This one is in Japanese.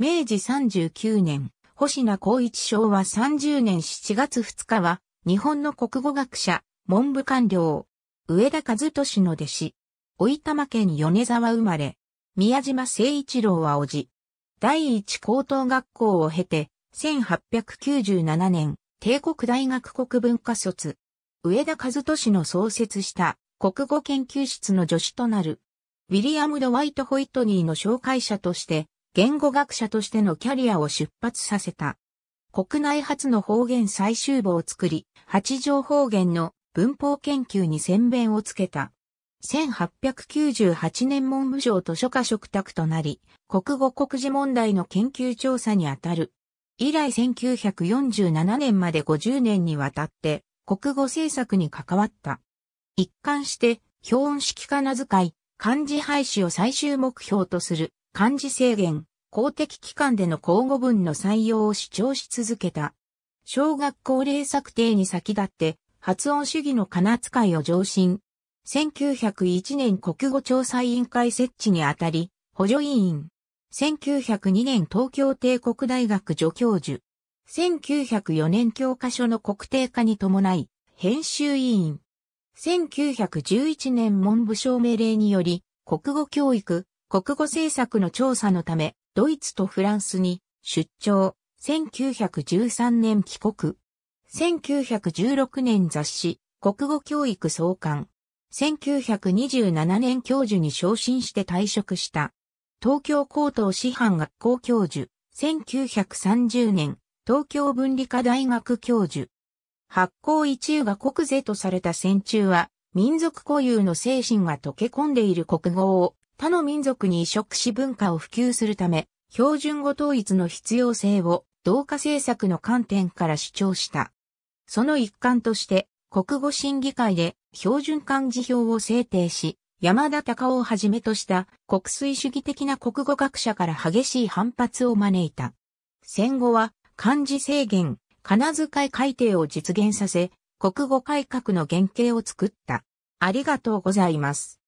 明治39年、星名光一昭和30年7月2日は、日本の国語学者、文部官僚、上田和俊の弟子、老玉県米沢生まれ、宮島誠一郎は叔父。第一高等学校を経て、1897年、帝国大学国文化卒。上田和俊の創設した国語研究室の助手となる。ウィリアム・ドワイト・ホイットニーの紹介者として、言語学者としてのキャリアを出発させた。国内初の方言最終簿を作り、八条方言の文法研究に専弁をつけた。1898年文部省図書家嘱託となり、国語国字問題の研究調査にあたる。以来1947年まで50年にわたって国語政策に関わった。一貫して、標音式仮名遣い、漢字廃止を最終目標とする漢字制限、公的機関での公語文の採用を主張し続けた。小学校令策定に先立って、発音主義の金遣使いを上申。1901年国語調査委員会設置にあたり、補助委員。1902年東京帝国大学助教授。1904年教科書の国定化に伴い、編集委員。1911年文部省命令により、国語教育、国語政策の調査のため、ドイツとフランスに出張、1913年帰国。1916年雑誌、国語教育創刊。1927年教授に昇進して退職した。東京高等師範学校教授。1930年、東京文理科大学教授。発行一遊が国税とされた戦中は、民族固有の精神が溶け込んでいる国語を他の民族に移植し文化を普及するため、標準語統一の必要性を同化政策の観点から主張した。その一環として、国語審議会で標準漢字表を制定し、山田隆夫をはじめとした国粋主義的な国語学者から激しい反発を招いた。戦後は漢字制限、金遣い改定を実現させ、国語改革の原型を作った。ありがとうございます。